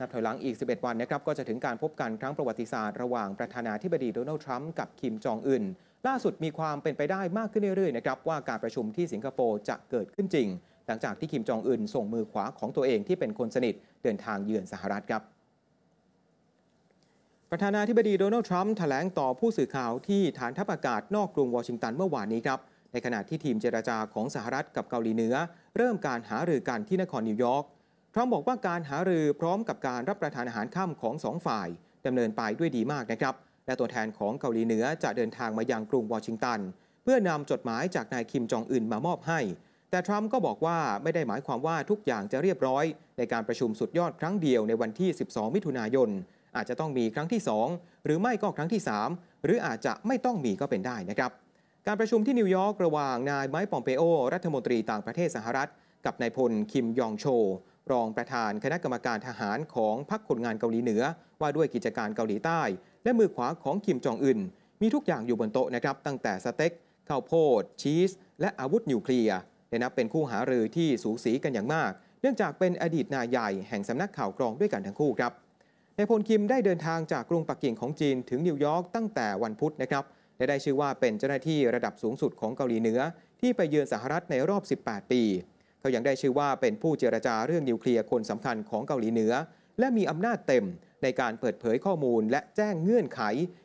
นับถอยหลังอีก 11 วันนะครับก็จะถึงการพบกันครั้งประวัติศาสตร์ระหว่างประธานาธิบดีโดนัลด์ทรัมป์กับคิมจองอึนล่าสุดมีความเป็นไปได้มากขึ้นเรื่อยๆนะครับ ว่าการประชุมที่สิงคโปร์จะเกิดขึ้นจริง หลังจากที่คิมจองอึนส่งมือขวาของตัวเองที่เป็นคนสนิทเดินทางเยือนสหรัฐครับ ประธานาธิบดีโดนัลด์ทรัมป์แถลงต่อผู้สื่อข่าวที่ฐานทัพอากาศ นอกกรุงวอชิงตัน เมื่อวานนี้ครับในขณะที่ทีมเจราจาของสหรัฐกับเกาหลีเหนือเริ่มการหารือกันที่นครนิวยอร์กพร้อมบอกว่าการหารือพร้อมกับการรับประทานอาหารค่ำของสองฝ่ายดำเนินไปด้วยดีมากนะครับและตัวแทนของเกาหลีเหนือจะเดินทางมายังกรุงวอชิงตันเพื่อนำจดหมายจากนายคิมจองอึนมามอบให้ แต่ทรัมป์ก็บอกว่าไม่ได้หมายความว่าทุกอย่างจะเรียบร้อย ในการประชุมสุดยอดครั้งเดียวในวันที่ 12 มิถุนายนอาจจะต้องมีครั้งที่2หรือไม่ก็ครั้งที่3 หรืออาจจะไม่ต้องมีก็เป็นได้นะครับการประชุมที่นิวยอร์กระหว่างนายไมค์ปอมเปโอ รัฐมนตรี ต่างประเทศสหรัฐกับนายพลคิมยองโช รองประธานคณะกรรมการทหารของพรรคคนงานเกาหลีเหนือ ว่าด้วยกิจการเกาหลีใต้ และมือขวาของคิมจองอึนมีทุกอย่างอยู่บนโต๊ะนะครับ ตั้งแต่สเต็กข้าวโพด ชีส และอาวุธนิวเคลียร์และนับเป็นคู่หารือที่สูสีกันอย่างมาก เนื่องจากเป็นอดีตนายใหญ่แห่งสำนักข่าวกรองด้วยกันทั้งคู่ครับนายพลคิมได้เดินทางจากกรุงปักกิ่งของจีนถึงนิวยอร์กตั้งแต่วันพุธนะครับและได้ชื่อว่าเป็นเจ้าหน้าที่ระดับสูงสุดของเกาหลีเหนือที่ไปเยือนสหรัฐในรอบ 18 ปีเขายังได้ชื่อว่าเป็นผู้เจรจาเรื่องนิวเคลียร์คนสำคัญของเกาหลีเหนือและมีอำนาจเต็มในการเปิดเผยข้อมูล และแจ้งเงื่อนไข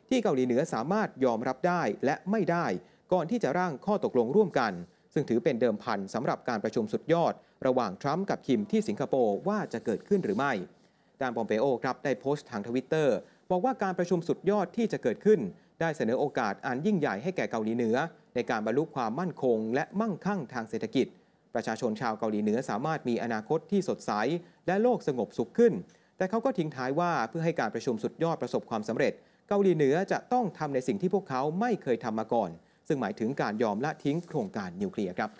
ที่เกาหลีเหนือสามารถยอมรับได้และไม่ได้ ก่อนที่จะร่างข้อตกลงร่วมกัน ซึ่งถือเป็นเดิมพันสำหรับการประชุมสุดยอด ระหว่างทรัมป์กับคิมที่สิงคโปร์ว่าจะเกิดขึ้นหรือไม่ดานปอมเปโอครับ ได้โพสต์ทางทวิตเตอร์บอกว่าการประชุมสุดยอดที่จะเกิดขึ้น ได้เสนอโอกาสอันยิ่งใหญ่ให้แก่เกาหลีเหนือ ในการบรรลุความมั่นคงและมั่งคั่งทางเศรษฐกิจประชาชนชาวเกาหลีเหนือสามารถมีอนาคตที่สดใสและโลกสงบสุขขึ้น แต่เขาก็ทิ้งท้ายว่าเพื่อให้การประชุมสุดยอดประสบความสำเร็จเกาหลีเหนือจะต้องทำในสิ่งที่พวกเขาไม่เคยทำมาก่อน ซึ่งหมายถึงการยอมละทิ้งโครงการนิวเคลียร์ครับ